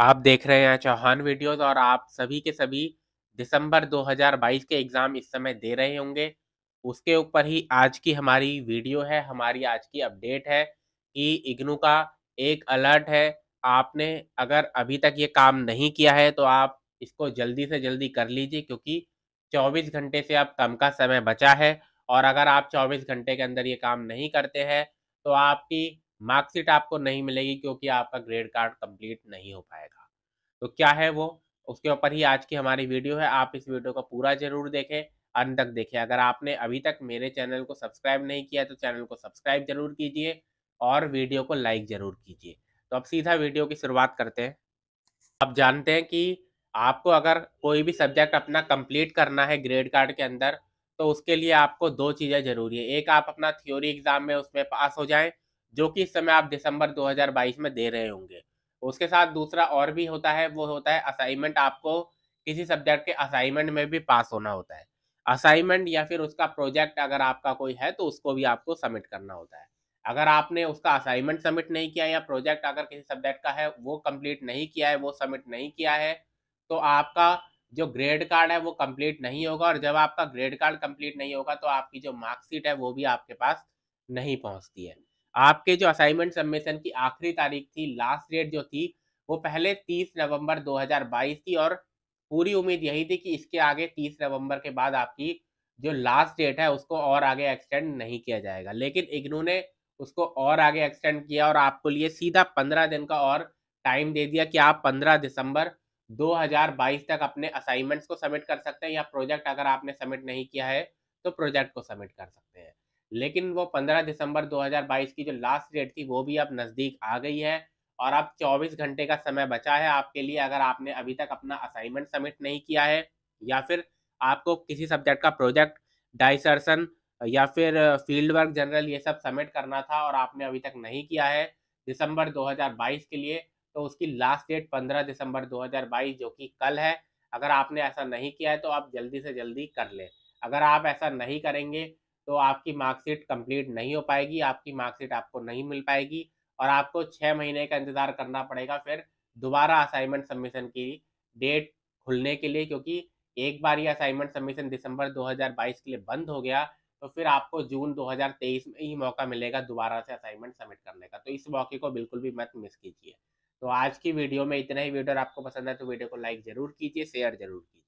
आप देख रहे हैं चौहान वीडियोस और आप सभी के सभी दिसंबर 2022 के एग्ज़ाम इस समय दे रहे होंगे उसके ऊपर ही आज की हमारी वीडियो है हमारी आज की अपडेट है कि इग्नू का एक अलर्ट है आपने अगर अभी तक ये काम नहीं किया है तो आप इसको जल्दी से जल्दी कर लीजिए क्योंकि 24 घंटे से अब कम का समय बचा है और अगर आप 24 घंटे के अंदर ये काम नहीं करते हैं तो आपकी मार्कशीट आपको नहीं मिलेगी क्योंकि आपका ग्रेड कार्ड कंप्लीट नहीं हो पाएगा तो क्या है वो उसके ऊपर ही आज की हमारी वीडियो है आप इस वीडियो को पूरा जरूर देखें अंत तक देखें अगर आपने अभी तक मेरे चैनल को सब्सक्राइब नहीं किया तो चैनल को सब्सक्राइब जरूर कीजिए और वीडियो को लाइक जरूर कीजिए तो अब सीधा वीडियो की शुरुआत करते हैं आप जानते हैं कि आपको अगर कोई भी सब्जेक्ट अपना कंप्लीट करना है ग्रेड कार्ड के अंदर तो उसके लिए आपको दो चीज़ें ज़रूरी है एक आप अपना थ्योरी एग्ज़ाम में उसमें पास हो जाएं जो कि इस समय आप दिसंबर 2022 में दे रहे होंगे उसके साथ दूसरा और भी होता है वो होता है असाइनमेंट आपको किसी सब्जेक्ट के असाइनमेंट में भी पास होना होता है असाइनमेंट या फिर उसका प्रोजेक्ट अगर आपका कोई है तो उसको भी आपको सबमिट करना होता है अगर आपने उसका असाइनमेंट सबमिट नहीं किया या प्रोजेक्ट अगर किसी सब्जेक्ट का है वो कंप्लीट नहीं किया है वो सबमिट नहीं किया है तो आपका जो ग्रेड कार्ड है वो कंप्लीट नहीं होगा और जब आपका ग्रेड कार्ड कंप्लीट नहीं होगा तो आपकी जो मार्कशीट है वो भी आपके पास नहीं पहुंचती है आपके जो असाइनमेंट सबमिशन की आखिरी तारीख थी लास्ट डेट जो थी वो पहले 30 नवंबर 2022 थी और पूरी उम्मीद यही थी कि इसके आगे 30 नवंबर के बाद आपकी जो लास्ट डेट है उसको और आगे एक्सटेंड नहीं किया जाएगा लेकिन इग्नू ने उसको और आगे एक्सटेंड किया और आपको लिए सीधा पंद्रह दिन का और टाइम दे दिया कि आप पंद्रह दिसंबर 2022 तक अपने असाइनमेंट्स को सबमिट कर सकते हैं या प्रोजेक्ट अगर आपने सबमिट नहीं किया है तो प्रोजेक्ट को सबमिट कर सकते हैं लेकिन वो 15 दिसंबर 2022 की जो लास्ट डेट थी वो भी अब नज़दीक आ गई है और अब 24 घंटे का समय बचा है आपके लिए अगर आपने अभी तक अपना असाइनमेंट सबमिट नहीं किया है या फिर आपको किसी सब्जेक्ट का प्रोजेक्ट डाइसर्सन या फिर फील्ड वर्क जनरल ये सब सबमिट करना था और आपने अभी तक नहीं किया है दिसंबर 2022 के लिए तो उसकी लास्ट डेट 15 दिसंबर 2022 जो कि कल है अगर आपने ऐसा नहीं किया है तो आप जल्दी से जल्दी कर लें अगर आप ऐसा नहीं करेंगे तो आपकी मार्कशीट कंप्लीट नहीं हो पाएगी आपकी मार्कशीट आपको नहीं मिल पाएगी और आपको छः महीने का इंतज़ार करना पड़ेगा फिर दोबारा असाइनमेंट सबमिशन की डेट खुलने के लिए क्योंकि एक बार ये असाइनमेंट सबमिशन दिसंबर 2022 के लिए बंद हो गया तो फिर आपको जून 2023 में ही मौका मिलेगा दोबारा से असाइनमेंट सबमिट करने का तो इस मौके को बिल्कुल भी मत मिस कीजिए तो आज की वीडियो में इतना ही वीडियो आपको पसंद है तो वीडियो को लाइक ज़रूर कीजिए शेयर ज़रूर कीजिए